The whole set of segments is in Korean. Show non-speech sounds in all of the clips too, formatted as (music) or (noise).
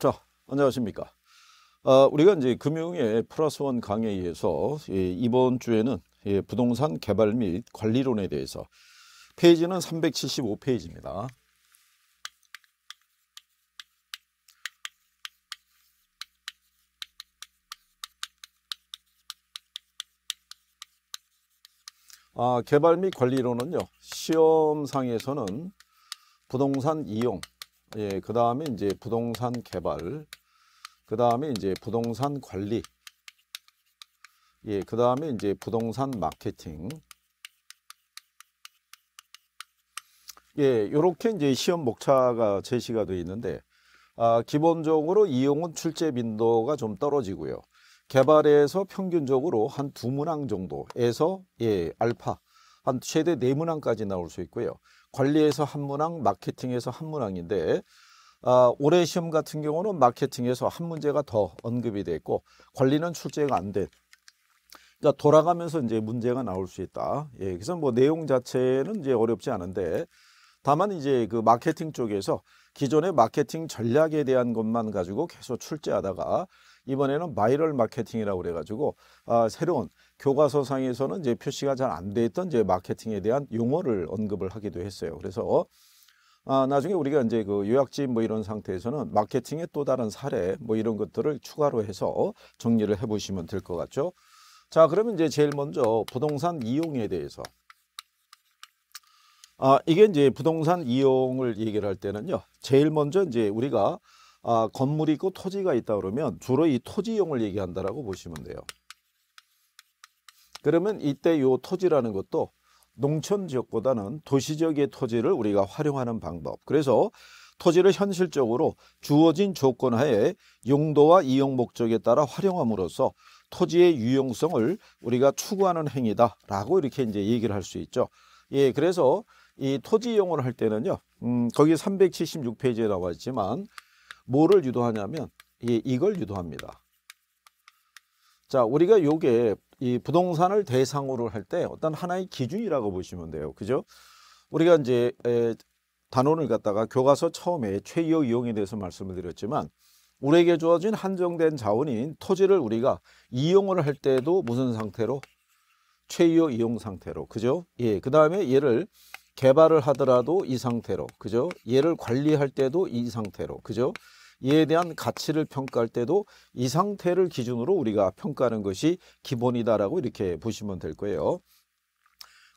자, 안녕하십니까. 아, 우리가 이제 금융의 플러스 원 강의에서 예, 이번 주에는 예, 부동산 개발 및 관리론에 대해서 페이지는 375페이지입니다. 아, 개발 및 관리론은요, 시험상에서는 부동산 이용, 예, 그 다음에 이제 부동산 개발, 그 다음에 이제 부동산 관리, 예, 그 다음에 이제 부동산 마케팅, 예, 요렇게 이제 시험 목차가 제시가 되어 있는데, 아, 기본적으로 이용은 출제 빈도가 좀 떨어지고요. 개발에서 평균적으로 한 두 문항 정도에서 예, 알파 한 최대 네문항까지 나올 수 있고요. 관리에서 한 문항, 마케팅에서 한 문항인데 아, 올해 시험 같은 경우는 마케팅에서 한 문제가 더 언급이 됐고 관리는 출제가 안 된. 그러니까 돌아가면서 이제 문제가 나올 수 있다. 예, 그래서 뭐 내용 자체는 이제 어렵지 않은데 다만 이제 그 마케팅 쪽에서 기존의 마케팅 전략에 대한 것만 가지고 계속 출제하다가 이번에는 바이럴 마케팅이라고 그래가지고 아, 새로운 교과서상에서는 이제 표시가 잘 안 돼 있던 이제 마케팅에 대한 용어를 언급을 하기도 했어요. 그래서 아, 나중에 우리가 이제 그 요약집 뭐 이런 상태에서는 마케팅의 또 다른 사례 뭐 이런 것들을 추가로 해서 정리를 해 보시면 될 것 같죠. 자, 그러면 이제 제일 먼저 부동산 이용에 대해서 아, 이게 이제 부동산 이용을 얘기를 할 때는요. 제일 먼저 이제 우리가 아, 건물이 있고 토지가 있다 그러면 주로 이 토지 이용을 얘기한다라고 보시면 돼요. 그러면 이때 요 토지라는 것도 농촌 지역보다는 도시 지역의 토지를 우리가 활용하는 방법. 그래서 토지를 현실적으로 주어진 조건 하에 용도와 이용 목적에 따라 활용함으로써 토지의 유용성을 우리가 추구하는 행위다라고 이렇게 이제 얘기를 할 수 있죠. 예, 그래서 이 토지 이용을 할 때는요. 음, 거기 376페이지에 나와 있지만 뭐를 유도하냐면 예, 이걸 유도합니다. 자, 우리가 요게 이 부동산을 대상으로 할 때 어떤 하나의 기준이라고 보시면 돼요. 그죠? 우리가 이제 단원을 갖다가 교과서 처음에 최이어 이용에 대해서 말씀을 드렸지만 우리에게 주어진 한정된 자원인 토지를 우리가 이용을 할 때도 무슨 상태로 최이어 이용 상태로 그죠? 예. 그다음에 얘를 개발을 하더라도 이 상태로 그죠? 얘를 관리할 때도 이 상태로 그죠? 이에 대한 가치를 평가할 때도 이 상태를 기준으로 우리가 평가하는 것이 기본이다라고 이렇게 보시면 될 거예요.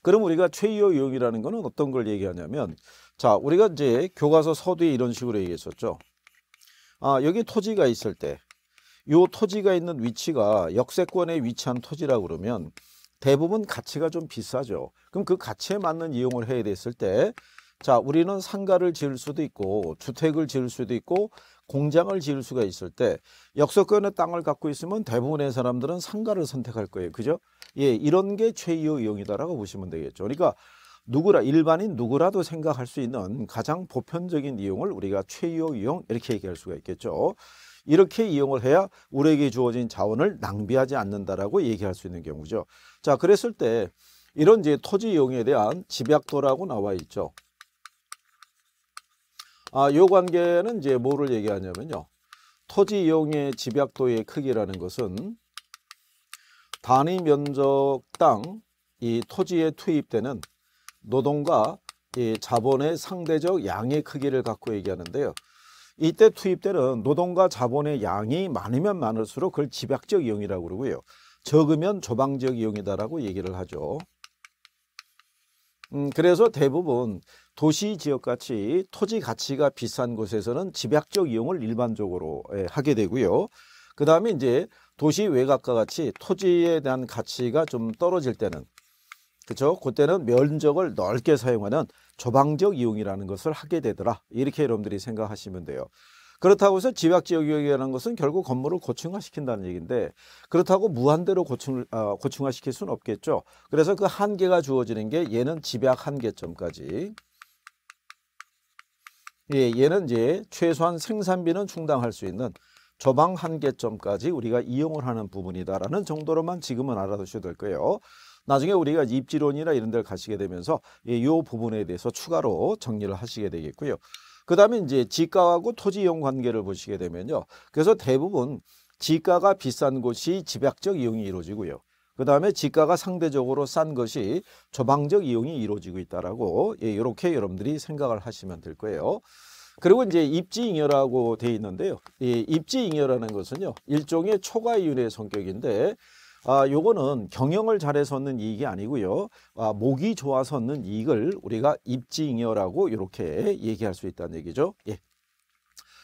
그럼 우리가 최이어 유형이라는 것은 어떤 걸 얘기하냐면 자 우리가 이제 교과서 서두에 이런 식으로 얘기했었죠. 아 여기 토지가 있을 때 요 토지가 있는 위치가 역세권에 위치한 토지라 그러면 대부분 가치가 좀 비싸죠. 그럼 그 가치에 맞는 이용을 해야 됐을 때 자, 우리는 상가를 지을 수도 있고 주택을 지을 수도 있고 공장을 지을 수가 있을 때 역세권의 땅을 갖고 있으면 대부분의 사람들은 상가를 선택할 거예요. 그죠? 예, 이런 게최이용이다라고 보시면 되겠죠. 그러니까 누구라 일반인 누구라도 생각할 수 있는 가장 보편적인 이용을 우리가 최유 이용 이렇게 얘기할 수가 있겠죠. 이렇게 이용을 해야 우리에게 주어진 자원을 낭비하지 않는다라고 얘기할 수 있는 경우죠. 자, 그랬을 때 이런 이제 토지 이용에 대한 집약도라고 나와 있죠. 아, 요 관계는 이제 뭐를 얘기하냐면요. 토지 이용의 집약도의 크기라는 것은 단위 면적당 이 토지에 투입되는 노동과 이 자본의 상대적 양의 크기를 갖고 얘기하는데요. 이때 투입되는 노동과 자본의 양이 많으면 많을수록 그걸 집약적 이용이라고 그러고요. 적으면 조방적 이용이다라고 얘기를 하죠. 음, 그래서 대부분 도시 지역같이 토지 가치가 비싼 곳에서는 집약적 이용을 일반적으로 예, 하게 되고요. 그 다음에 이제 도시 외곽과 같이 토지에 대한 가치가 좀 떨어질 때는 그렇죠? 그때는 면적을 넓게 사용하는 조방적 이용이라는 것을 하게 되더라. 이렇게 여러분들이 생각하시면 돼요. 그렇다고 해서 집약지역이라는 것은 결국 건물을 고층화시킨다는 얘기인데 그렇다고 무한대로 고층, 어, 아, 고층화시킬 수는 없겠죠. 그래서 그 한계가 주어지는 게 얘는 집약 한계점까지 예, 얘는 이제 최소한 생산비는 충당할 수 있는 저방 한계점까지 우리가 이용을 하는 부분이다라는 정도로만 지금은 알아두셔도될 거예요. 나중에 우리가 입지론이나 이런 데를 가시게 되면서 이 예, 부분에 대해서 추가로 정리를 하시게 되겠고요. 그 다음에 이제 지가하고 토지 이용 관계를 보시게 되면요. 그래서 대부분 지가가 비싼 곳이 집약적 이용이 이루어지고요. 그 다음에 지가가 상대적으로 싼 것이 조방적 이용이 이루어지고 있다라고 예, 이렇게 여러분들이 생각을 하시면 될 거예요. 그리고 이제 입지잉여라고 돼 있는데요. 이 입지잉여라는 것은요 일종의 초과이윤의 성격인데 아, 요거는 경영을 잘해서 얻는 이익이 아니고요. 아, 목이 좋아서 얻는 이익을 우리가 입지잉여라고 이렇게 얘기할 수 있다는 얘기죠. 예.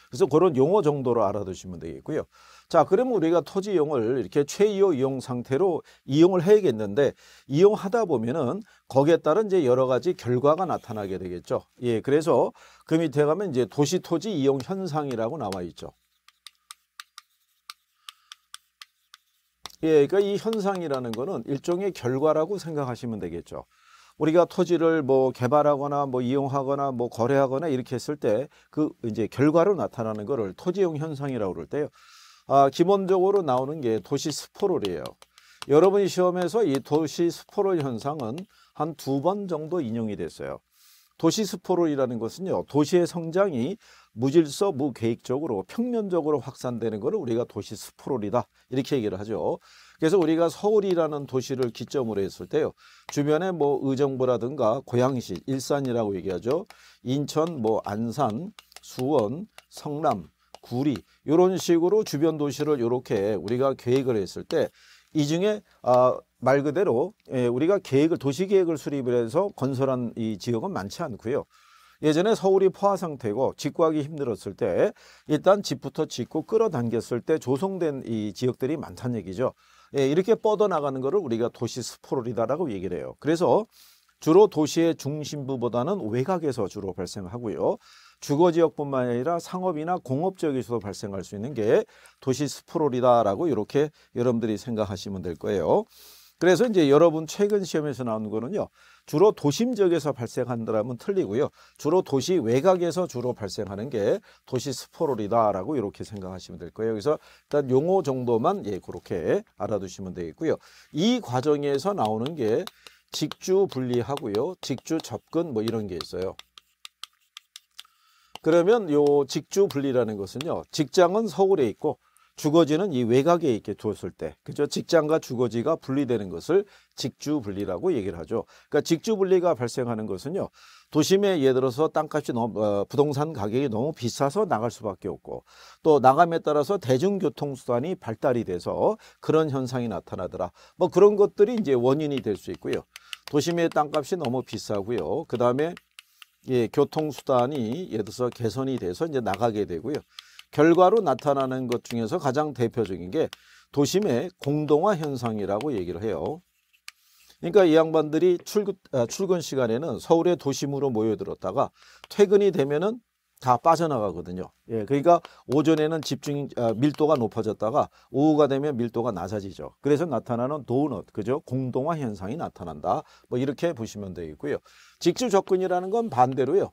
그래서 그런 용어 정도로 알아두시면 되겠고요. 자, 그러면 우리가 토지 이용을 이렇게 최이호 이용 상태로 이용을 해야겠는데 이용하다 보면은 거기에 따른 이제 여러 가지 결과가 나타나게 되겠죠. 예, 그래서 그 밑에 가면 이제 도시 토지 이용 현상이라고 나와 있죠. 예, 그러니까 이 현상이라는 거는 일종의 결과라고 생각하시면 되겠죠. 우리가 토지를 뭐 개발하거나 뭐 이용하거나 뭐 거래하거나 이렇게 했을 때 그 이제 결과로 나타나는 거를 토지용 현상이라고 그럴 때요. 아, 기본적으로 나오는 게 도시 스포롤이에요. 여러분이 시험에서 이 도시 스포롤 현상은 한 두 번 정도 인용이 됐어요. 도시 스포롤이라는 것은요. 도시의 성장이 무질서, 무계획적으로 평면적으로 확산되는 것을 우리가 도시 스포롤이다 이렇게 얘기를 하죠. 그래서 우리가 서울이라는 도시를 기점으로 했을 때요. 주변에 뭐 의정부라든가 고양시, 일산이라고 얘기하죠. 인천, 뭐 안산, 수원, 성남, 구리 이런 식으로 주변 도시를 이렇게 우리가 계획을 했을 때 이 중에 아, 말 그대로 예, 우리가 계획을 도시 계획을 수립을 해서 건설한 이 지역은 많지 않고요. 예전에 서울이 포화 상태고 직구하기 힘들었을 때 일단 집부터 짓고 끌어당겼을 때 조성된 이 지역들이 많다는 얘기죠. 예, 이렇게 뻗어나가는 거를 우리가 도시 스포롤이다라고 얘기를 해요. 그래서 주로 도시의 중심부보다는 외곽에서 주로 발생하고요. 주거 지역뿐만 아니라 상업이나 공업 지역에서도 발생할 수 있는 게 도시 스프롤이다라고 이렇게 여러분들이 생각하시면 될 거예요. 그래서 이제 여러분 최근 시험에서 나온 거는요. 주로 도심 지역에서 발생한다면 라 틀리고요. 주로 도시 외곽에서 주로 발생하는 게 도시 스포롤이다라고 이렇게 생각하시면 될 거예요. 그래서 일단 용어 정도만 예 그렇게 알아두시면 되겠고요. 이 과정에서 나오는 게 직주 분리하고요. 직주 접근 뭐 이런 게 있어요. 그러면 요 직주 분리라는 것은요. 직장은 서울에 있고 주거지는 이 외곽에 있게 두었을 때 그죠? 직장과 주거지가 분리되는 것을 직주 분리라고 얘기를 하죠. 그러니까 직주 분리가 발생하는 것은요. 도심에 예를 들어서 땅값이 너무 어, 부동산 가격이 너무 비싸서 나갈 수밖에 없고 또 나감에 따라서 대중교통 수단이 발달이 돼서 그런 현상이 나타나더라. 뭐 그런 것들이 이제 원인이 될 수 있고요. 도심의 땅값이 너무 비싸고요. 그다음에 예, 교통수단이 예를 들어서 개선이 돼서 이제 나가게 되고요. 결과로 나타나는 것 중에서 가장 대표적인 게 도심의 공동화 현상이라고 얘기를 해요. 그러니까 이 양반들이 출근, 아, 출근 시간에는 서울의 도심으로 모여들었다가 퇴근이 되면은 다 빠져나가거든요. 예, 그러니까 오전에는 집중 아, 밀도가 높아졌다가 오후가 되면 밀도가 낮아지죠. 그래서 나타나는 도넛, 그죠? 공동화 현상이 나타난다. 뭐 이렇게 보시면 되겠고요. 직주 접근이라는 건 반대로요.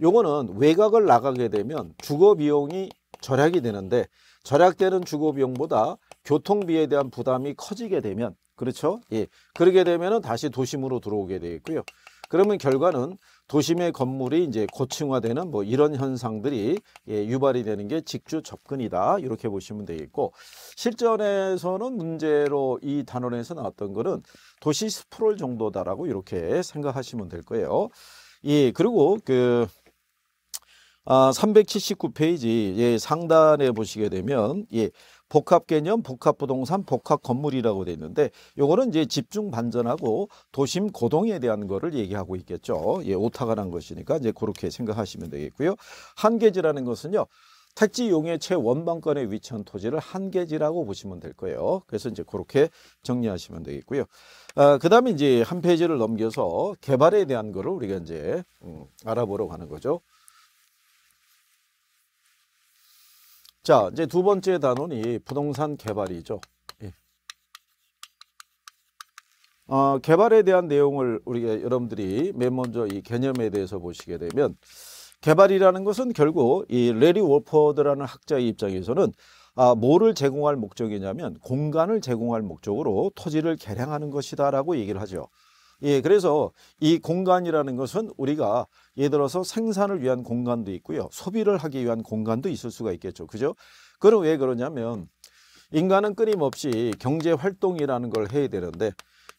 요거는 외곽을 나가게 되면 주거 비용이 절약이 되는데 절약되는 주거 비용보다 교통비에 대한 부담이 커지게 되면 그렇죠? 예. 그렇게 되면은 다시 도심으로 들어오게 되겠고요. 그러면 결과는 도심의 건물이 이제 고층화되는 뭐 이런 현상들이 예, 유발이 되는 게 직주 접근이다 이렇게 보시면 되겠고 실전에서는 문제로 이 단원에서 나왔던 거는 도시 스프롤 정도다라고 이렇게 생각하시면 될 거예요. 예 그리고 그 아, 379페이지 예, 상단에 보시게 되면 예, 복합 개념, 복합 부동산, 복합 건물이라고 돼 있는데 요거는 이제 집중 반전하고 도심 고동에 대한 거를 얘기하고 있겠죠. 예, 오타가 난 것이니까 이제 그렇게 생각하시면 되겠고요. 한계지라는 것은요. 택지 용의 최원방권에 위치한 토지를 한계지라고 보시면 될 거예요. 그래서 이제 그렇게 정리하시면 되겠고요. 아, 그 다음에 이제 한 페이지를 넘겨서 개발에 대한 거를 우리가 이제 음, 알아보러 가는 거죠. 자, 이제 두 번째 단원이 부동산 개발이죠. 예. 어, 개발에 대한 내용을 우리가 여러분들이 맨 먼저 이 개념에 대해서 보시게 되면 개발이라는 것은 결국 이 레리 워퍼드라는 학자의 입장에서는 아, 뭐를 제공할 목적이냐면 공간을 제공할 목적으로 토지를 개량하는 것이다라고 얘기를 하죠. 예, 그래서 이 공간이라는 것은 우리가 예를 들어서 생산을 위한 공간도 있고요. 소비를 하기 위한 공간도 있을 수가 있겠죠. 그죠? 그럼 왜 그러냐면 인간은 끊임없이 경제활동이라는 걸 해야 되는데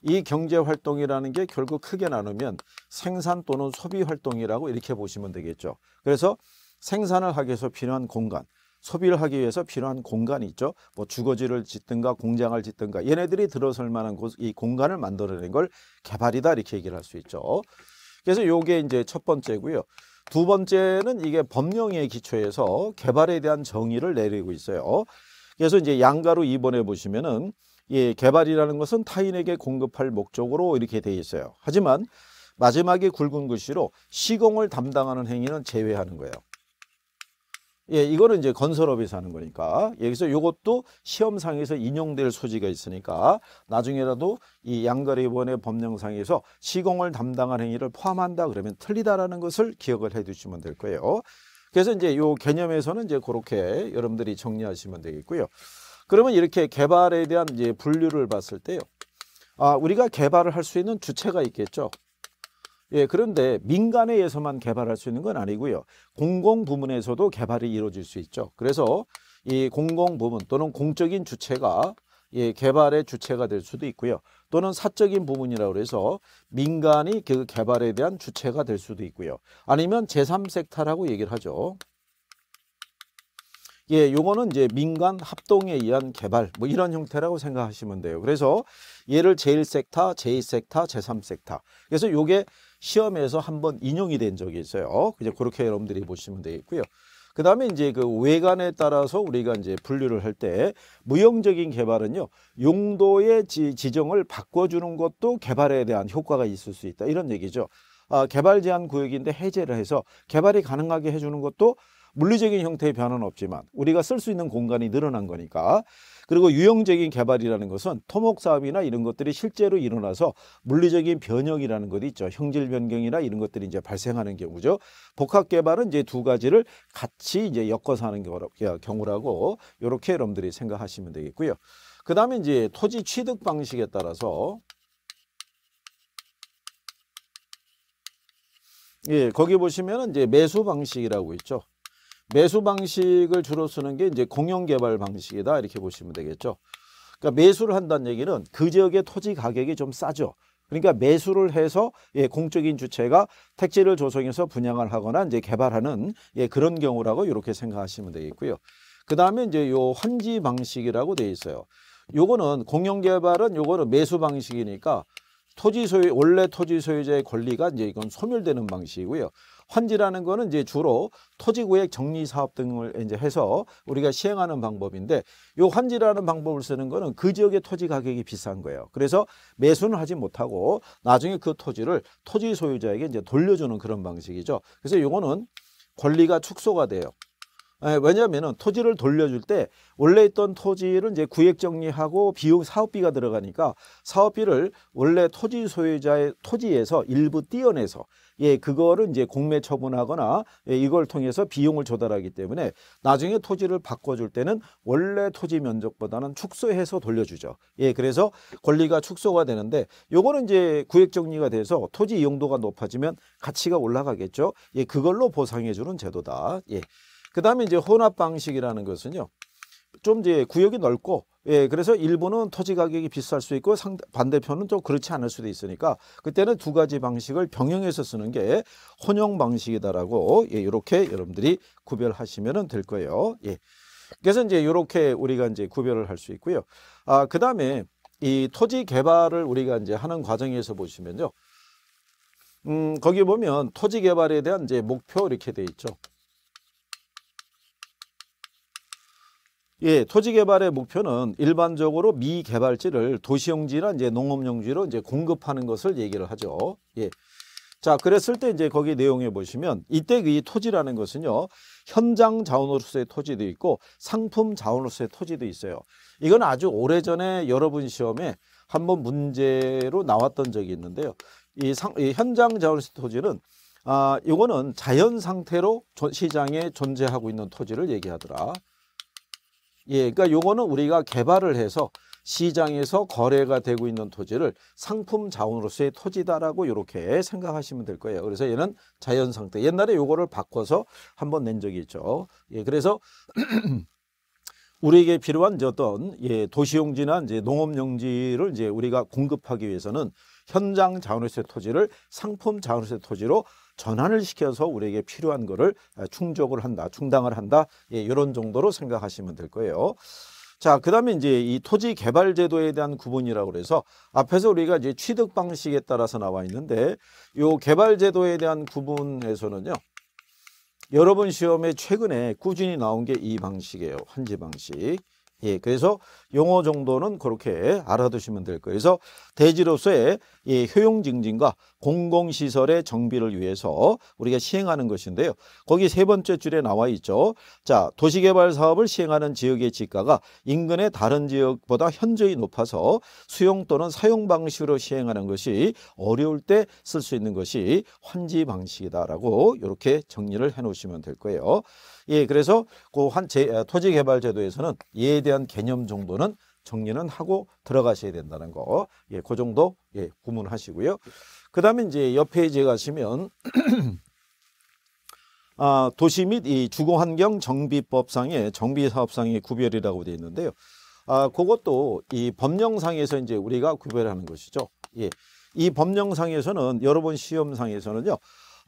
이 경제활동이라는 게 결국 크게 나누면 생산 또는 소비활동이라고 이렇게 보시면 되겠죠. 그래서 생산을 하기 위해서 필요한 공간 소비를 하기 위해서 필요한 공간이 있죠. 뭐 주거지를 짓든가 공장을 짓든가 얘네들이 들어설 만한 곳, 이 공간을 만들어낸 걸 개발이다 이렇게 얘기를 할 수 있죠. 그래서 요게 이제 첫 번째고요. 두 번째는 이게 법령의 기초에서 개발에 대한 정의를 내리고 있어요. 그래서 이제 양가로 입번해 보시면은 예, 개발이라는 것은 타인에게 공급할 목적으로 이렇게 돼 있어요. 하지만 마지막에 굵은 글씨로 시공을 담당하는 행위는 제외하는 거예요. 예, 이거는 이제 건설업에서 하는 거니까 여기서 이것도 시험상에서 인용될 소지가 있으니까 나중에라도 이 양가리본의 법령상에서 시공을 담당한 행위를 포함한다 그러면 틀리다라는 것을 기억을 해두시면 될 거예요. 그래서 이제 요 개념에서는 이제 그렇게 여러분들이 정리하시면 되겠고요. 그러면 이렇게 개발에 대한 이제 분류를 봤을 때요. 아, 우리가 개발을 할 수 있는 주체가 있겠죠. 예, 그런데 민간에서만 개발할 수 있는 건 아니고요. 공공 부문에서도 개발이 이루어질 수 있죠. 그래서 이 공공 부문 또는 공적인 주체가 예, 개발의 주체가 될 수도 있고요. 또는 사적인 부분이라고 해서 민간이 그 개발에 대한 주체가 될 수도 있고요. 아니면 제3섹터라고 얘기를 하죠. 예, 요거는 이제 민간 합동에 의한 개발 뭐 이런 형태라고 생각하시면 돼요. 그래서 얘를 제1섹터, 제2섹터, 제3섹터. 그래서 요게 시험에서 한번 인용이 된 적이 있어요. 이제 그렇게 여러분들이 보시면 되겠고요. 그 다음에 이제 그 외관에 따라서 우리가 이제 분류를 할 때 무형적인 개발은요 용도의 지, 지정을 바꿔주는 것도 개발에 대한 효과가 있을 수 있다 이런 얘기죠. 아, 개발 제한 구역인데 해제를 해서 개발이 가능하게 해주는 것도 물리적인 형태의 변화는 없지만 우리가 쓸 수 있는 공간이 늘어난 거니까 그리고 유형적인 개발이라는 것은 토목 사업이나 이런 것들이 실제로 일어나서 물리적인 변형이라는 것이 있죠. 형질 변경이나 이런 것들이 이제 발생하는 경우죠. 복합 개발은 이제 두 가지를 같이 이제 엮어서 하는 경우라고 이렇게 여러분들이 생각하시면 되겠고요. 그 다음에 이제 토지 취득 방식에 따라서 예, 거기 보시면 은 이제 매수 방식이라고 있죠. 매수 방식을 주로 쓰는 게 이제 공영 개발 방식이다 이렇게 보시면 되겠죠. 그러니까 매수를 한다는 얘기는 그 지역의 토지 가격이 좀 싸죠. 그러니까 매수를 해서 예, 공적인 주체가 택지를 조성해서 분양을 하거나 이제 개발하는 예, 그런 경우라고 이렇게 생각하시면 되겠고요. 그 다음에 이제 요 환지 방식이라고 되어 있어요. 요거는 공영 개발은 요거는 매수 방식이니까 토지 소유 원래 토지 소유자의 권리가 이제 이건 소멸되는 방식이고요. 환지라는 거는 이제 주로 토지구획 정리 사업 등을 이제 해서 우리가 시행하는 방법인데 요 환지라는 방법을 쓰는 거는 그 지역의 토지 가격이 비싼 거예요. 그래서 매수는 하지 못하고 나중에 그 토지를 토지 소유자에게 이제 돌려주는 그런 방식이죠. 그래서 요거는 권리가 축소가 돼요. 예, 왜냐하면 토지를 돌려줄 때 원래 있던 토지를 이제 구획 정리하고 비용 사업비가 들어가니까 사업비를 원래 토지 소유자의 토지에서 일부 떼어내서 예, 그거를 이제 공매 처분하거나 예, 이걸 통해서 비용을 조달하기 때문에 나중에 토지를 바꿔줄 때는 원래 토지 면적보다는 축소해서 돌려주죠. 예, 그래서 권리가 축소가 되는데 요거는 이제 구획 정리가 돼서 토지 이용도가 높아지면 가치가 올라가겠죠. 예, 그걸로 보상해주는 제도다. 예. 그 다음에 이제 혼합 방식이라는 것은요. 좀 이제 구역이 넓고 예, 그래서 일부는 토지 가격이 비쌀 수 있고 상 반대편은 좀 그렇지 않을 수도 있으니까 그때는 두 가지 방식을 병행해서 쓰는 게 혼용 방식이다라고 예, 이렇게 여러분들이 구별하시면 될 거예요. 예. 그래서 이제 이렇게 우리가 이제 구별을 할 수 있고요. 아, 그다음에 이 토지 개발을 우리가 이제 하는 과정에서 보시면요. 음, 거기 보면 토지 개발에 대한 이제 목표 이렇게 돼 있죠. 예, 토지 개발의 목표는 일반적으로 미개발지를 도시용지나 이제 농업용지로 이제 공급하는 것을 얘기를 하죠. 예. 자, 그랬을 때 이제 거기 내용에 보시면 이때 이 토지라는 것은요. 현장 자원으로서의 토지도 있고 상품 자원으로서의 토지도 있어요. 이건 아주 오래전에 여러분 시험에 한번 문제로 나왔던 적이 있는데요. 이, 상, 이 현장 자원으로서의 토지는 아, 이거는 자연 상태로 시장에 존재하고 있는 토지를 얘기하더라. 예, 그러니까 요거는 우리가 개발을 해서 시장에서 거래가 되고 있는 토지를 상품 자원으로서의 토지다라고 이렇게 생각하시면 될 거예요. 그래서 얘는 자연 상태. 옛날에 요거를 바꿔서 한번 낸 적이 있죠. 예, 그래서 (clears throat) 우리에게 필요한 이 어떤 예, 도시용지나 이제 농업용지를 이제 우리가 공급하기 위해서는 현장 자원으로서의 토지를 상품 자원으로서의 토지로 전환을 시켜서 우리에게 필요한 것을 충족을 한다, 충당을 한다. 예, 이런 정도로 생각하시면 될 거예요. 자, 그다음에 이제 이 토지 개발 제도에 대한 구분이라고 그래서 앞에서 우리가 이제 취득 방식에 따라서 나와 있는데 요 개발 제도에 대한 구분에서는요. 여러분 시험에 최근에 꾸준히 나온 게 이 방식이에요. 환지 방식. 예, 그래서 용어 정도는 그렇게 알아두시면 될 거예요. 그래서 대지로서의 이 효용 증진과 공공시설의 정비를 위해서 우리가 시행하는 것인데요. 거기 세 번째 줄에 나와 있죠. 자, 도시개발 사업을 시행하는 지역의 지가가 인근의 다른 지역보다 현저히 높아서 수용 또는 사용 방식으로 시행하는 것이 어려울 때 쓸 수 있는 것이 환지 방식이다라고 이렇게 정리를 해 놓으시면 될 거예요. 예, 그래서 그한 토지개발제도에서는 이에 대한 개념 정도는 정도는 정리는 하고 들어가셔야 된다는 거. 예, 그 정도 예, 구문하시고요. 그다음에 이제 옆에이지 가시면 (clears throat) 아, 도시 및이 주거환경 정비법상의 정비사업상의 구별이라고 되어 있는데요. 아, 그것도 이 법령상에서 이제 우리가 구별하는 것이죠. 예. 이 법령상에서는 여러분 시험상에서는요.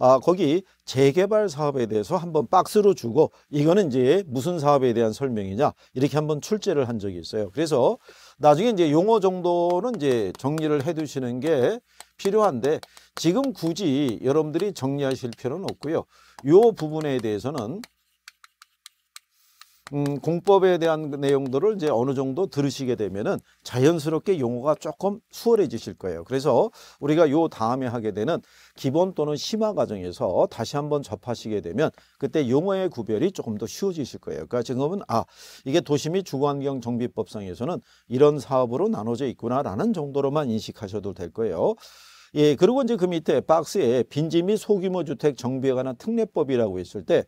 아, 거기 재개발 사업에 대해서 한번 박스로 주고 이거는 이제 무슨 사업에 대한 설명이냐 이렇게 한번 출제를 한 적이 있어요. 그래서 나중에 이제 용어 정도는 이제 정리를 해 두시는 게 필요한데 지금 굳이 여러분들이 정리하실 필요는 없고요. 요 부분에 대해서는 음, 공법에 대한 내용들을 이제 어느 정도 들으시게 되면은 자연스럽게 용어가 조금 수월해지실 거예요. 그래서 우리가 요 다음에 하게 되는 기본 또는 심화 과정에서 다시 한번 접하시게 되면 그때 용어의 구별이 조금 더 쉬워지실 거예요. 그러니까 지금은 아 이게 도심이 주거환경 정비법상에서는 이런 사업으로 나눠져 있구나라는 정도로만 인식하셔도 될 거예요. 예, 그리고 이제 그 밑에 박스에 빈지 및 소규모 주택 정비에 관한 특례법이라고 했을 때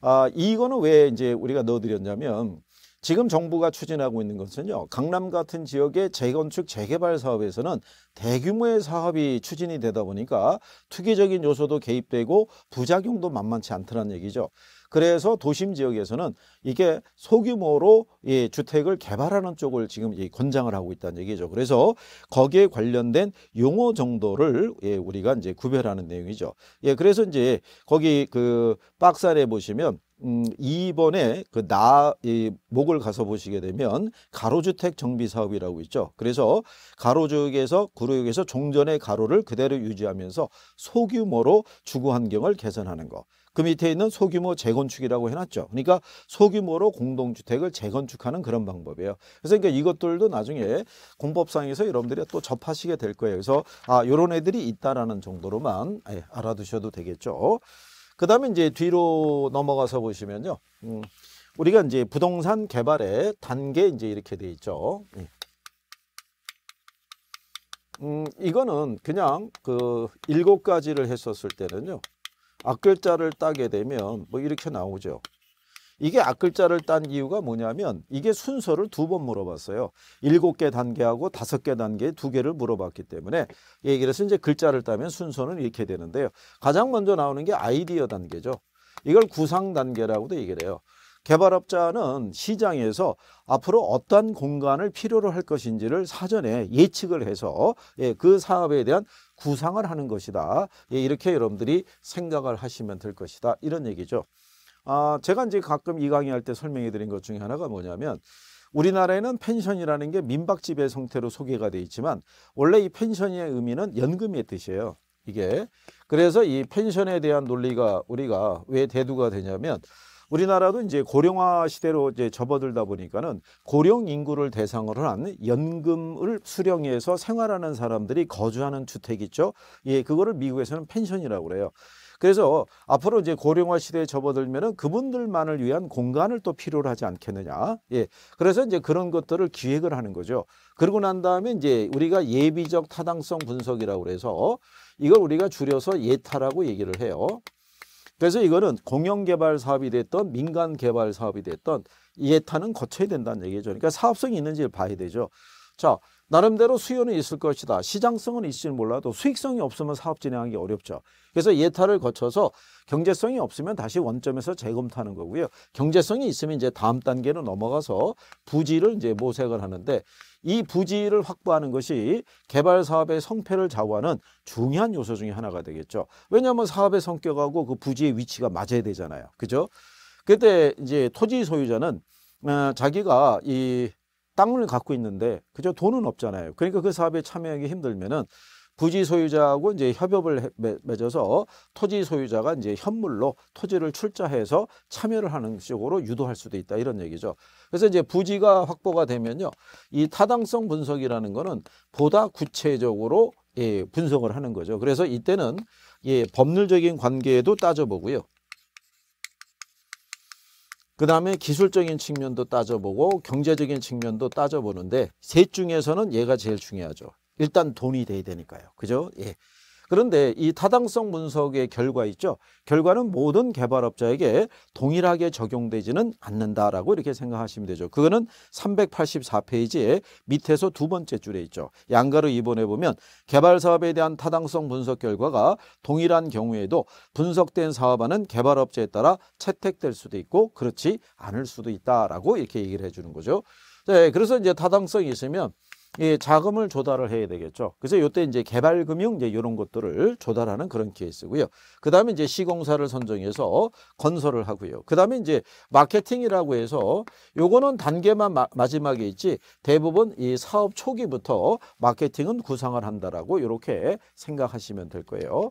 아, 이거는 왜 이제 우리가 넣어드렸냐면 지금 정부가 추진하고 있는 것은요. 강남 같은 지역의 재건축 재개발 사업에서는 대규모의 사업이 추진이 되다 보니까 투기적인 요소도 개입되고 부작용도 만만치 않더라는 얘기죠. 그래서 도심 지역에서는 이게 소규모로 이 주택을 개발하는 쪽을 지금 예, 권장을 하고 있다는 얘기죠. 그래서 거기에 관련된 용어 정도를 예, 우리가 이제 구별하는 내용이죠. 예, 그래서 이제 거기 그 박스 안에 보시면 음, 2번에 그 나, 이, 목을 가서 보시게 되면 가로주택 정비 사업이라고 있죠. 그래서 가로주에서 구로역에서 종전의 가로를 그대로 유지하면서 소규모로 주거 환경을 개선하는 거. 그 밑에 있는 소규모 재건축이라고 해놨죠. 그러니까 소규모로 공동주택을 재건축하는 그런 방법이에요. 그래서 그러니까 이것들도 나중에 공법상에서 여러분들이 또 접하시게 될 거예요. 그래서 아 이런 애들이 있다라는 정도로만 예, 알아두셔도 되겠죠. 그 다음에 이제 뒤로 넘어가서 보시면요. 음, 우리가 이제 부동산 개발의 단계 이제 이렇게 돼 있죠. 예. 음, 이거는 그냥 그 일곱 가지를 했었을 때는요. 앞글자를 따게 되면 뭐 이렇게 나오죠. 이게 앞글자를 딴 이유가 뭐냐면 이게 순서를 두 번 물어봤어요. 일곱 개 단계하고 다섯 개 단계 두 개를 물어봤기 때문에 예, 그해서 이제 글자를 따면 순서는 이렇게 되는데요. 가장 먼저 나오는 게 아이디어 단계죠. 이걸 구상 단계라고도 얘기를 해요. 개발업자는 시장에서 앞으로 어떤 공간을 필요로 할 것인지를 사전에 예측을 해서 예, 그 사업에 대한 구상을 하는 것이다. 예, 이렇게 여러분들이 생각을 하시면 될 것이다. 이런 얘기죠. 아, 제가 이제 가끔 이 강의할 때 설명해 드린 것 중에 하나가 뭐냐면 우리나라에는 펜션이라는 게 민박집의 형태로 소개가 돼 있지만 원래 이 펜션의 의미는 연금의 뜻이에요. 이게 그래서 이 펜션에 대한 논리가 우리가 왜 대두가 되냐면 우리나라도 이제 고령화 시대로 이제 접어들다 보니까는 고령 인구를 대상으로 한 연금을 수령해서 생활하는 사람들이 거주하는 주택 있죠. 예, 그거를 미국에서는 펜션이라고 그래요. 그래서 앞으로 이제 고령화 시대에 접어들면은 그분들만을 위한 공간을 또 필요로 하지 않겠느냐. 예. 그래서 이제 그런 것들을 기획을 하는 거죠. 그러고 난 다음에 이제 우리가 예비적 타당성 분석이라고 그래서 이걸 우리가 줄여서 예타라고 얘기를 해요. 그래서 이거는 공영 개발 사업이 됐던 민간 개발 사업이 됐던 예타는 거쳐야 된다는 얘기죠. 그러니까 사업성이 있는지를 봐야 되죠. 자, 나름대로 수요는 있을 것이다. 시장성은 있을지 몰라도 수익성이 없으면 사업 진행하기 어렵죠. 그래서 예타를 거쳐서 경제성이 없으면 다시 원점에서 재검토하는 거고요. 경제성이 있으면 이제 다음 단계로 넘어가서 부지를 이제 모색을 하는데 이 부지를 확보하는 것이 개발 사업의 성패를 좌우하는 중요한 요소 중의 하나가 되겠죠. 왜냐하면 사업의 성격하고 그 부지의 위치가 맞아야 되잖아요. 그죠? 그때 이제 토지 소유자는 어, 자기가 이 땅을 갖고 있는데 그저 돈은 없잖아요. 그러니까 그 사업에 참여하기 힘들면은 부지 소유자하고 이제 협업을 맺어서 토지 소유자가 이제 현물로 토지를 출자해서 참여를 하는 쪽으로 유도할 수도 있다 이런 얘기죠. 그래서 이제 부지가 확보가 되면요. 이 타당성 분석이라는 거는 보다 구체적으로 예, 분석을 하는 거죠. 그래서 이때는 예, 법률적인 관계에도 따져보고요. 그 다음에 기술적인 측면도 따져보고 경제적인 측면도 따져보는데 셋 중에서는 얘가 제일 중요하죠. 일단 돈이 돼야 되니까요. 그죠? 예. 그런데 이 타당성 분석의 결과 있죠. 결과는 모든 개발업자에게 동일하게 적용되지는 않는다라고 이렇게 생각하시면 되죠. 그거는 384페이지에 밑에서 두 번째 줄에 있죠. 양가로 입원해 보면 개발 사업에 대한 타당성 분석 결과가 동일한 경우에도 분석된 사업안은 개발업자에 따라 채택될 수도 있고 그렇지 않을 수도 있다라고 이렇게 얘기를 해주는 거죠. 네, 그래서 이제 타당성이 있으면 예, 자금을 조달을 해야 되겠죠. 그래서 이때 이제 개발금융 이제 이런 것들을 조달하는 그런 케이스고요. 그 다음에 이제 시공사를 선정해서 건설을 하고요. 그 다음에 이제 마케팅이라고 해서 요거는 단계만 마, 마지막에 있지 대부분 이 사업 초기부터 마케팅은 구상을 한다라고 이렇게 생각하시면 될 거예요.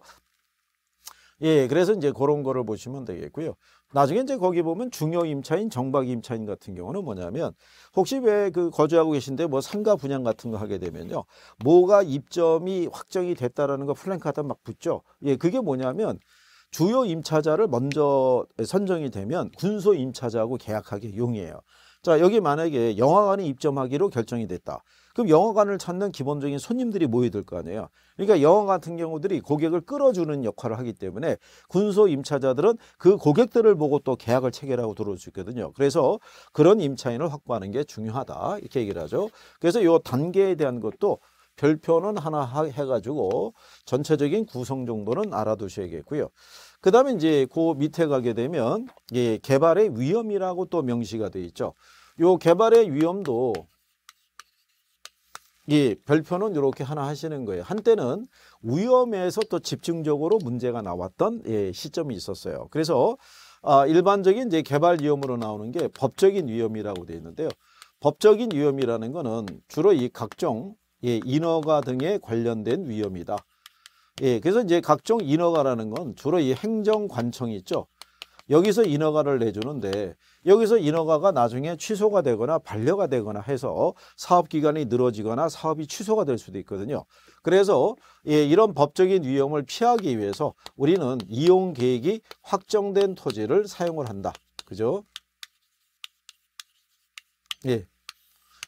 예, 그래서 이제 그런 거를 보시면 되겠고요. 나중에 이제 거기 보면 중요 임차인, 정박 임차인 같은 경우는 뭐냐면 혹시 왜 그 거주하고 계신데 뭐 상가 분양 같은 거 하게 되면요. 뭐가 입점이 확정이 됐다라는 거 플랜카드 막 붙죠. 예, 그게 뭐냐면 주요 임차자를 먼저 선정이 되면 군소 임차자하고 계약하기 용이에요. 자, 여기 만약에 영화관이 입점하기로 결정이 됐다. 그럼 영화관을 찾는 기본적인 손님들이 모여들 거 아니에요. 그러니까 영화 같은 경우들이 고객을 끌어주는 역할을 하기 때문에 군소 임차자들은 그 고객들을 보고 또 계약을 체결하고 들어올 수 있거든요. 그래서 그런 임차인을 확보하는 게 중요하다 이렇게 얘기를 하죠. 그래서 요 단계에 대한 것도 별표는 하나 해가지고 전체적인 구성 정도는 알아두셔야겠고요. 그 다음에 이제 그 밑에 가게 되면 예, 개발의 위험이라고 또 명시가 돼 있죠. 요 개발의 위험도 이 별표는 이렇게 하나 하시는 거예요. 한때는 위험에서 또 집중적으로 문제가 나왔던 예, 시점이 있었어요. 그래서 아, 일반적인 이제 개발 위험으로 나오는 게 법적인 위험이라고 되어 있는데요. 법적인 위험이라는 거는 주로 이 각종 예, 인허가 등에 관련된 위험이다. 예, 그래서 이제 각종 인허가라는 건 주로 이 행정관청이 있죠. 여기서 인허가를 내주는데 여기서 인허가가 나중에 취소가 되거나 반려가 되거나 해서 사업기간이 늘어지거나 사업이 취소가 될 수도 있거든요. 그래서 예, 이런 법적인 위험을 피하기 위해서 우리는 이용계획이 확정된 토지를 사용을 한다. 그죠? 예.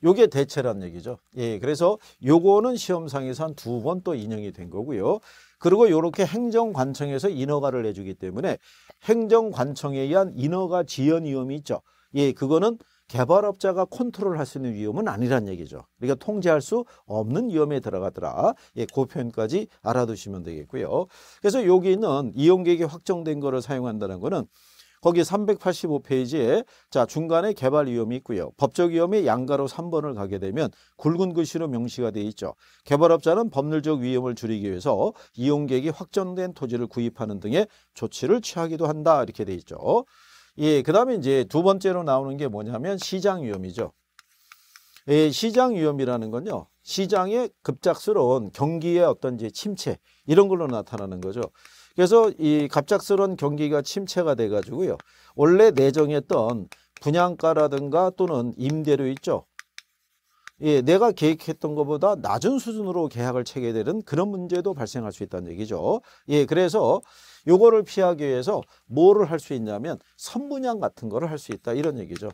요게 대체란 얘기죠. 예, 그래서 요거는 시험상에서 한 두 번 또 인용이 된 거고요. 그리고 요렇게 행정관청에서 인허가를 내주기 때문에 행정관청에 의한 인허가 지연 위험이 있죠. 예, 그거는 개발업자가 컨트롤할 수 있는 위험은 아니란 얘기죠. 그러니까 통제할 수 없는 위험에 들어가더라. 예, 그 표현까지 알아두시면 되겠고요. 그래서 여기 있는 이용객이 확정된 거를 사용한다는 거는 거기 385페이지에 자 중간에 개발 위험이 있고요. 법적 위험의 양가로 3번을 가게 되면 굵은 글씨로 명시가 돼 있죠. 개발업자는 법률적 위험을 줄이기 위해서 이용객이 확정된 토지를 구입하는 등의 조치를 취하기도 한다 이렇게 돼 있죠. 예, 그다음에 이제 두 번째로 나오는 게 뭐냐면 시장 위험이죠. 예, 시장 위험이라는 건요. 시장의 급작스러운 경기의 어떤 이제 침체 이런 걸로 나타나는 거죠. 그래서 이 갑작스런 경기가 침체가 돼 가지고요. 원래 내정했던 분양가라든가 또는 임대료 있죠. 예, 내가 계획했던 것보다 낮은 수준으로 계약을 체결되는 그런 문제도 발생할 수 있다는 얘기죠. 예, 그래서 요거를 피하기 위해서 뭐를 할 수 있냐면 선분양 같은 거를 할 수 있다 이런 얘기죠.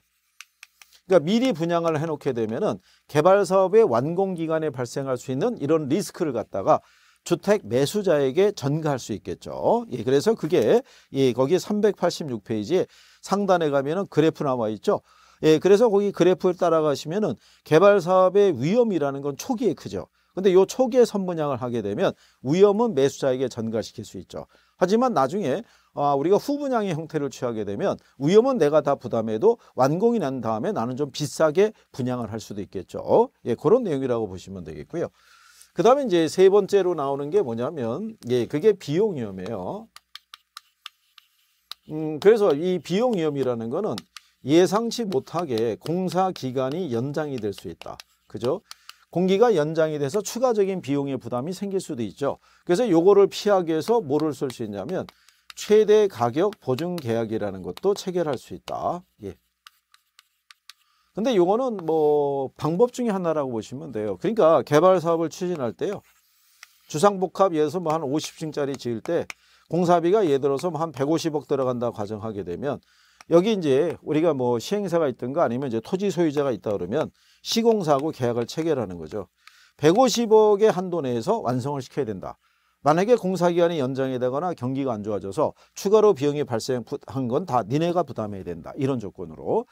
그러니까 미리 분양을 해놓게 되면은 개발 사업의 완공 기간에 발생할 수 있는 이런 리스크를 갖다가 주택 매수자에게 전가할 수 있겠죠. 예, 그래서 그게 예, 거기 386페이지에 상단에 가면은 그래프 나와 있죠. 예, 그래서 거기 그래프를 따라가시면은 개발 사업의 위험이라는 건 초기에 크죠. 근데 요 초기에 선분양을 하게 되면 위험은 매수자에게 전가시킬 수 있죠. 하지만 나중에 아, 우리가 후분양의 형태를 취하게 되면 위험은 내가 다 부담해도 완공이 난 다음에 나는 좀 비싸게 분양을 할 수도 있겠죠. 예, 그런 내용이라고 보시면 되겠고요. 그 다음에 이제 세 번째로 나오는 게 뭐냐면, 예, 그게 비용 위험이에요. 음, 그래서 이 비용 위험이라는 거는 예상치 못하게 공사 기간이 연장이 될 수 있다. 그죠? 공기가 연장이 돼서 추가적인 비용의 부담이 생길 수도 있죠. 그래서 요거를 피하기 위해서 뭐를 쓸 수 있냐면 최대 가격 보증 계약이라는 것도 체결할 수 있다. 예. 근데 요거는 뭐 방법 중에 하나라고 보시면 돼요. 그러니까 개발 사업을 추진할 때요. 주상복합 예서 뭐 한 50층짜리 지을 때 공사비가 예를 들어서 뭐 한 150억 들어간다 가정하게 되면 여기 이제 우리가 뭐 시행사가 있든가 아니면 이제 토지 소유자가 있다 그러면 시공사하고 계약을 체결하는 거죠. 150억의 한도 내에서 완성을 시켜야 된다. 만약에 공사기간이 연장이 되거나 경기가 안 좋아져서 추가로 비용이 발생한 건 다 니네가 부담해야 된다. 이런 조건으로.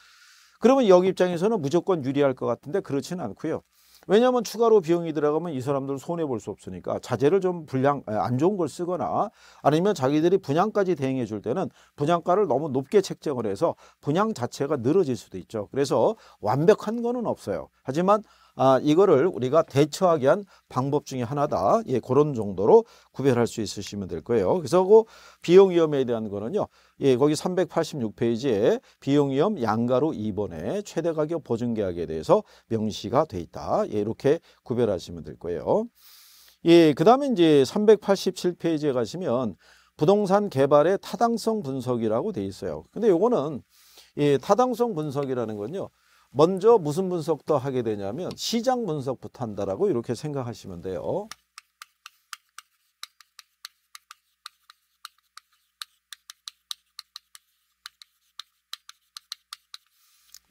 그러면 여기 입장에서는 무조건 유리할 것 같은데 그렇지는 않고요. 왜냐하면 추가로 비용이 들어가면 이 사람들은 손해볼 수 없으니까 자재를 좀 불량 아, 안 좋은 걸 쓰거나 아니면 자기들이 분양까지 대행해 줄 때는 분양가를 너무 높게 책정을 해서 분양 자체가 늘어질 수도 있죠. 그래서 완벽한 거는 없어요. 하지만 아, 이거를 우리가 대처하기 위한 방법 중에 하나다. 예, 그런 정도로 구별할 수 있으시면 될 거예요. 그래서 그 비용 위험에 대한 거는요. 예, 거기 386페이지에 비용 위험 양가로 2번에 최대 가격 보증 계약에 대해서 명시가 돼 있다. 예, 이렇게 구별하시면 될 거예요. 예, 그다음에 이제 387페이지에 가시면 부동산 개발의 타당성 분석이라고 돼 있어요. 근데 요거는 예, 타당성 분석이라는 건요. 먼저 무슨 분석도 하게 되냐면 시장 분석부터 한다라고 이렇게 생각하시면 돼요.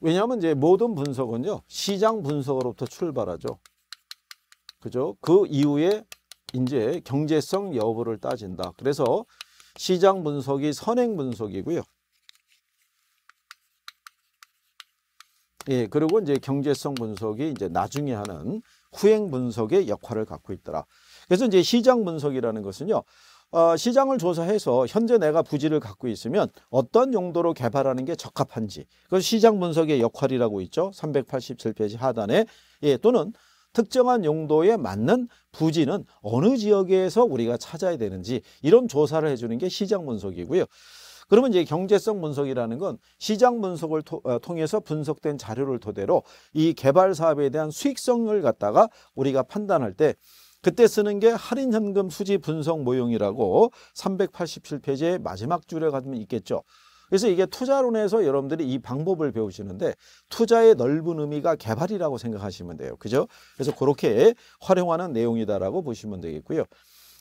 왜냐하면 이제 모든 분석은요 시장 분석으로부터 출발하죠. 그죠? 그 이후에 이제 경제성 여부를 따진다. 그래서 시장 분석이 선행 분석이고요. 예, 그리고 이제 경제성 분석이 이제 나중에 하는 후행 분석의 역할을 갖고 있더라. 그래서 이제 시장 분석이라는 것은요. 어, 시장을 조사해서 현재 내가 부지를 갖고 있으면 어떤 용도로 개발하는 게 적합한지 그 시장 분석의 역할이라고 있죠. 387페이지 하단에 예, 또는 특정한 용도에 맞는 부지는 어느 지역에서 우리가 찾아야 되는지 이런 조사를 해주는 게 시장 분석이고요. 그러면 이제 경제성 분석이라는 건 시장 분석을 토, 어, 통해서 분석된 자료를 토대로 이 개발 사업에 대한 수익성을 갖다가 우리가 판단할 때 그때 쓰는 게 할인 현금 수지 분석 모형이라고 387페이지의 마지막 줄에 가면 있겠죠. 그래서 이게 투자론에서 여러분들이 이 방법을 배우시는데 투자의 넓은 의미가 개발이라고 생각하시면 돼요. 그죠? 그래서 그렇게 활용하는 내용이다라고 보시면 되겠고요.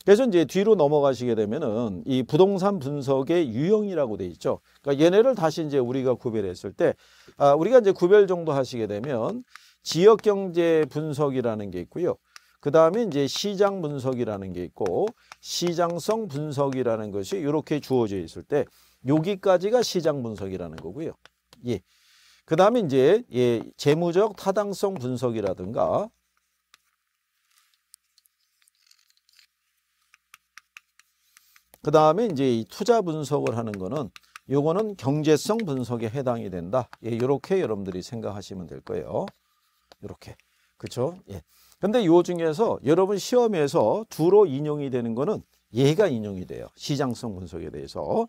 그래서 이제 뒤로 넘어가시게 되면은 이 부동산 분석의 유형이라고 돼 있죠. 그러니까 얘네를 다시 이제 우리가 구별했을 때 아, 우리가 이제 구별 정도 하시게 되면 지역 경제 분석이라는 게 있고요. 그 다음에 이제 시장 분석이라는 게 있고 시장성 분석이라는 것이 이렇게 주어져 있을 때 여기까지가 시장 분석이라는 거고요. 예. 그 다음에 이제 예, 재무적 타당성 분석이라든가 그 다음에 이제 투자 분석을 하는 거는 요거는 경제성 분석에 해당이 된다. 예, 요렇게 여러분들이 생각하시면 될 거예요. 요렇게. 그렇죠? 예. 근데 요 중에서 여러분 시험에서 주로 인용이 되는 거는 얘가 인용이 돼요. 시장성 분석에 대해서.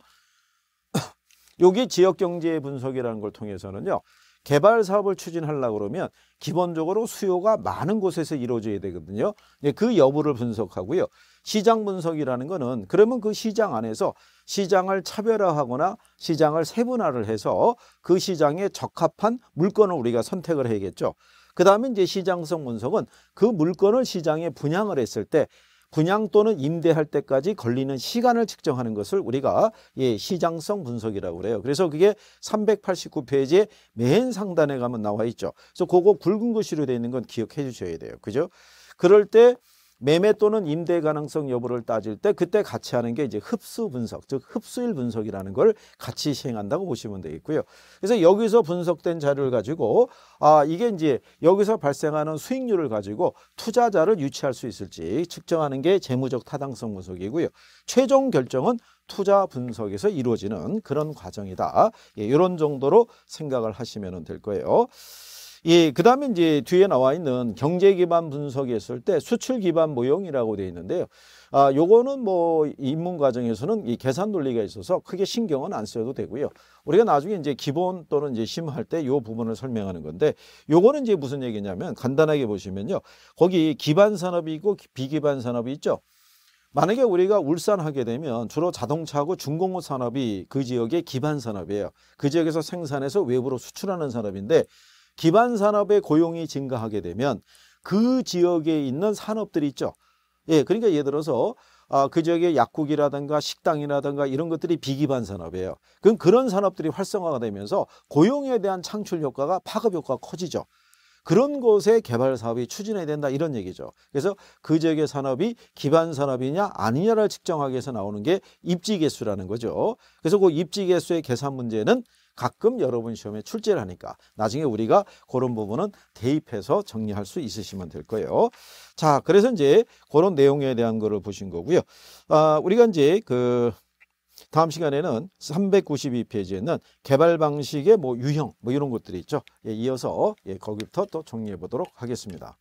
여기 (clears throat) 지역 경제 분석이라는 걸 통해서는요. 개발 사업을 추진하려고 그러면 기본적으로 수요가 많은 곳에서 이루어져야 되거든요. 예, 그 여부를 분석하고요. 시장 분석이라는 거는 그러면 그 시장 안에서 시장을 차별화하거나 시장을 세분화를 해서 그 시장에 적합한 물건을 우리가 선택을 해야겠죠. 그 다음에 이제 시장성 분석은 그 물건을 시장에 분양을 했을 때 분양 또는 임대할 때까지 걸리는 시간을 측정하는 것을 우리가 예, 시장성 분석이라고 그래요. 그래서 그게 389페이지에 맨 상단에 가면 나와 있죠. 그래서 그거 굵은 글씨로 되어 있는 건 기억해 주셔야 돼요. 그죠? 그럴 때 매매 또는 임대 가능성 여부를 따질 때 그때 같이 하는 게 이제 흡수 분석, 즉 흡수일 분석이라는 걸 같이 시행한다고 보시면 되겠고요. 그래서 여기서 분석된 자료를 가지고 아 이게 이제 여기서 발생하는 수익률을 가지고 투자자를 유치할 수 있을지 측정하는 게 재무적 타당성 분석이고요. 최종 결정은 투자 분석에서 이루어지는 그런 과정이다. 예, 이런 정도로 생각을 하시면 될 거예요. 예, 그 다음에 이제 뒤에 나와 있는 경제 기반 분석이 있을 때 수출 기반 모형이라고 되어 있는데요. 아, 요거는 뭐 입문 과정에서는 이 계산 논리가 있어서 크게 신경은 안 써도 되고요. 우리가 나중에 이제 기본 또는 이제 심할 때 요 부분을 설명하는 건데 요거는 이제 무슨 얘기냐면 간단하게 보시면요. 거기 기반 산업이 있고 비기반 산업이 있죠. 만약에 우리가 울산하게 되면 주로 자동차하고 중공업 산업이 그 지역의 기반 산업이에요. 그 지역에서 생산해서 외부로 수출하는 산업인데 기반 산업의 고용이 증가하게 되면 그 지역에 있는 산업들이 있죠. 예, 그러니까 예를 들어서 아, 그 지역의 약국이라든가 식당이라든가 이런 것들이 비기반 산업이에요. 그럼 그런 산업들이 활성화가 되면서 고용에 대한 창출 효과가 파급 효과가 커지죠. 그런 곳에 개발 사업이 추진해야 된다 이런 얘기죠. 그래서 그 지역의 산업이 기반 산업이냐 아니냐를 측정하기 위해서 나오는 게 입지 개수라는 거죠. 그래서 그 입지 개수의 계산 문제는 가끔 여러분 시험에 출제를 하니까 나중에 우리가 그런 부분은 대입해서 정리할 수 있으시면 될 거예요. 자, 그래서 이제 그런 내용에 대한 거를 보신 거고요. 아, 우리가 이제 그 다음 시간에는 392페이지에는 개발 방식의 뭐 유형 뭐 이런 것들이 있죠. 예, 이어서 예, 거기부터 또 정리해 보도록 하겠습니다.